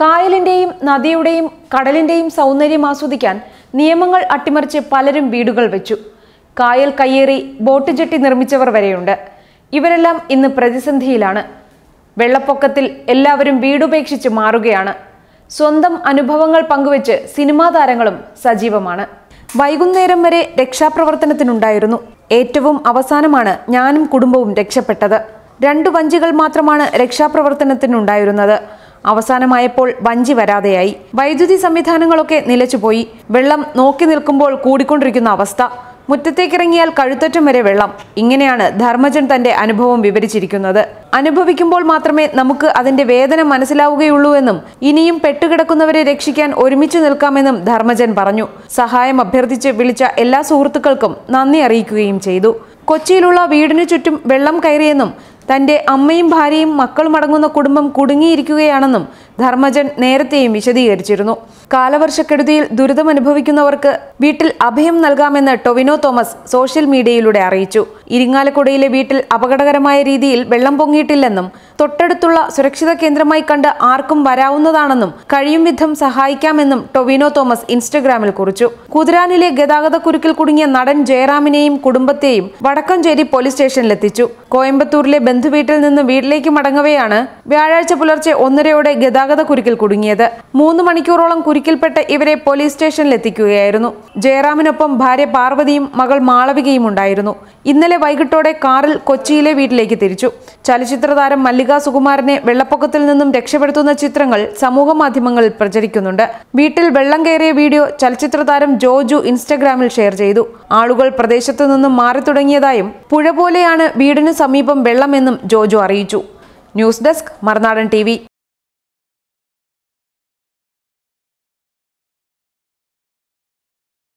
കായലിന്റെയും നദിയുടെയും കടലിന്റെയും സൗന്ദര്യം ആസ്വദിക്കാൻ നിയമങ്ങൾ അട്ടിമറിച്ച് പലരും വീടുകൾ വെച്ചു കായൽ കയ്യേറി ബോട്ട് ജെട്ടി നിർമ്മിച്ചവർ വരെയുണ്ട് ഇവരെല്ലാം ഇന്ന് പ്രതിസന്ധിയിലാണ് വെള്ളപ്പൊക്കത്തിൽ എല്ലാവരും വീടുപേക്ഷിച്ച് മാറുകയാണ് സ്വന്തം അനുഭവങ്ങൾ പങ്കുവെച്ച് സിനിമാ താരങ്ങളും സജീവമാണ് വൈകുന്നേരം വരെ രക്ഷാപ്രവർത്തനത്തിനുണ്ടായിരുന്നു ഏറ്റവും അവസാനമാണ് ഞാനും കുടുംബവും രക്ഷപ്പെട്ടത് രണ്ടു വഞ്ചികൾ മാത്രമാണ് രക്ഷാപ്രവർത്തനത്തിനുണ്ടായിരുന്നത് അവസാനമായപ്പോൾ വഞ്ചി വരാതെയായി വൈദ്യുതി സംവിധാനങ്ങളൊക്കെ നിലച്ചുപോയി വെള്ളം നോക്കി നിൽക്കുമ്പോൾ കൂടിക്കൊണ്ടിരിക്കുന്ന അവസ്ഥ മുറ്റത്തേക്കിറങ്ങിയാൽ കഴുത്തറ്റം വരെ വെള്ളം ഇങ്ങനെയാണ് ധർമ്മജൻ തന്റെ അനുഭവം വിവരിച്ചിരിക്കുന്നത് അനുഭവിക്കുമ്പോൾ മാത്രമേ നമുക്ക് അതിന്റെ വേദന മനസ്സിലാവുകയുള്ളൂ എന്നും ഇനിയും പെട്ടുകിടക്കുന്നവരെ രക്ഷിക്കാൻ ഒരുമിച്ച് നിൽക്കാമെന്നും ധർമ്മജൻ പറഞ്ഞു സഹായം അഭ്യർത്ഥിച്ച് വിളിച്ച എല്ലാ സുഹൃത്തുക്കൾക്കും നന്ദി അറിയിക്കുകയും ചെയ്തു കൊച്ചിയിലുള്ള വീടിനു ചുറ്റും വെള്ളം കയറിയെന്നും തന്റെ അമ്മയും ഭാര്യയും മക്കളും അടങ്ങുന്ന കുടുംബം കുടുങ്ങിയിരിക്കുകയാണെന്നും ധർമ്മജൻ നേരത്തെയും വിശദീകരിച്ചിരുന്നു കാലവർഷക്കെടുതിയിൽ ദുരിതമനുഭവിക്കുന്നവർക്ക് വീട്ടിൽ അഭയം നൽകാമെന്ന് ടൊവിനോ തോമസ് സോഷ്യൽ മീഡിയയിലൂടെ അറിയിച്ചു ഇരിങ്ങാലക്കുടയിലെ വീട്ടിൽ അപകടകരമായ രീതിയിൽ വെള്ളം പൊങ്ങിയിട്ടില്ലെന്നും തൊട്ടടുത്തുള്ള സുരക്ഷിത കേന്ദ്രമായി കണ്ട് ആർക്കും വരാവുന്നതാണെന്നും കഴിയും വിധം സഹായിക്കാമെന്നും ടൊവിനോ തോമസ് ഇൻസ്റ്റഗ്രാമിൽ കുറിച്ചു കുതിരാനിലെ ഗതാഗത കുരുക്കിൽ കുടുങ്ങിയ നടൻ ജയറാമിനെയും കുടുംബത്തെയും വടക്കഞ്ചേരി പോലീസ് സ്റ്റേഷനിലെത്തിച്ചു കോയമ്പത്തൂരിലെ ബന്ധുവീട്ടിൽ നിന്ന് വീട്ടിലേക്ക് മടങ്ങവെയാണ് വ്യാഴാഴ്ച പുലർച്ചെ ഒന്നരയോടെ ഗതാഗത കുരുക്കിൽ കുടുങ്ങിയത് മൂന്ന് മണിക്കൂറോളം കുരുക്കിൽപ്പെട്ട് ഇവരെ പോലീസ് സ്റ്റേഷനിലെത്തിക്കുകയായിരുന്നു ജയറാമിനൊപ്പം ഭാര്യ പാർവതിയും മകൾ മാളവികയും ഉണ്ടായിരുന്നു ഇന്നലെ ഇന്നലെ വൈകിട്ടോടെ കാറിൽ കൊച്ചിയിലെ വീട്ടിലേക്ക് തിരിച്ചു ചലച്ചിത്ര താരം മല്ലിക സുകുമാരനെ വെള്ളപ്പൊക്കത്തിൽ നിന്നും രക്ഷപ്പെടുത്തുന്ന ചിത്രങ്ങൾ സമൂഹ മാധ്യമങ്ങളിൽ പ്രചരിക്കുന്നുണ്ട് വീട്ടിൽ വെള്ളം കയറിയ വീഡിയോ ചലച്ചിത്ര താരം ജോജു ഇൻസ്റ്റഗ്രാമിൽ ഷെയർ ചെയ്തു ആളുകൾ പ്രദേശത്തു നിന്നും മാറി തുടങ്ങിയതായും പുഴ പോലെയാണ് വീടിന് സമീപം വെള്ളമെന്നും ജോജു അറിയിച്ചു ന്യൂസ് ഡെസ്ക് മറുനാടൻ ടി